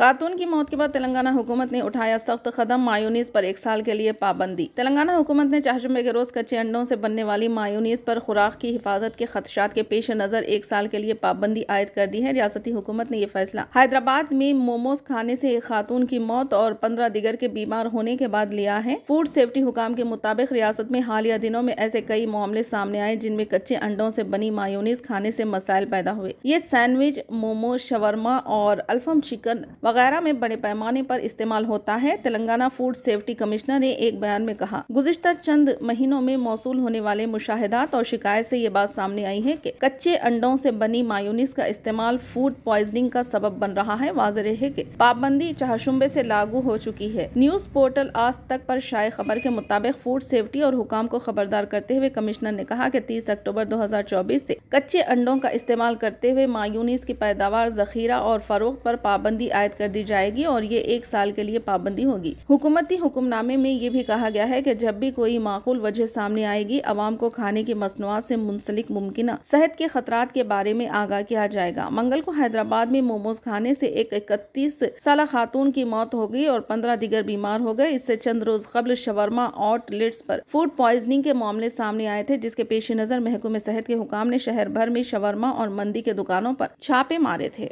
खातून की मौत के बाद तेलंगाना हुकूमत ने उठाया सख्त कदम मायूनीस पर एक साल के लिए पाबंदी तेलंगाना हुकूमत ने चाहजुमे के रोज कच्चे अंडों से बनने वाली मायूनीस पर खुराक की हिफाजत के खदशात के पेश नज़र एक साल के लिए पाबंदी आयद कर दी है रियासती हुकूमत ने यह फैसला हैदराबाद में मोमोज खाने से एक खातून की मौत और पंद्रह दिगर के बीमार होने के बाद लिया है फूड सेफ्टी हुकाम के मुताबिक रियासत में हालिया दिनों में ऐसे कई मामले सामने आए जिनमें कच्चे अंडों से बनी मायूनीस खाने से मसाइल पैदा हुए ये सैंडविच मोमो शवरमा और अल्फम चिकन वगैरह में बड़े पैमाने पर इस्तेमाल होता है तेलंगाना फूड सेफ्टी कमिश्नर ने एक बयान में कहा गुजशत चंद महीनों में मौसू होने वाले मुशाहिदात और शिकायत से ये बात सामने आई है कि कच्चे अंडों से बनी मायूनिस का इस्तेमाल फूड प्वाइजनिंग का सबब बन रहा है वाजर है की पाबंदी चाहशुम्बे ऐसी लागू हो चुकी है न्यूज पोर्टल आज तक आरोप शाये खबर के मुताबिक फूड सेफ्टी और हुकाम को खबरदार करते हुए कमिश्नर ने कहा की तीस अक्टूबर दो हजार चौबीस ऐसी कच्चे अंडों का इस्तेमाल करते हुए मायूनिस की पैदावार जखीरा और फरोख्त आरोप पाबंदी आयद कर दी जाएगी और ये एक साल के लिए पाबंदी होगी हुकूमती हुक्मनामे में ये भी कहा गया है कि जब भी कोई माकूल वजह सामने आएगी अवाम को खाने की मसनुआत से मुंसलिक मुमकिन सेहत के खतरा के बारे में आगाह किया जाएगा मंगल को हैदराबाद में मोमोज खाने से एक इकतीस साल खातून की मौत हो गई और पंद्रह दिगर बीमार हो गए इससे चंद रोज कबल शवरमा आउटलेट्स पर फूड पॉइजनिंग के मामले सामने आए थे जिसके पेश नजर महकुमे सेहत के हुकाम ने शहर भर में शवरमा और मंदी के दुकानों पर छापे मारे थे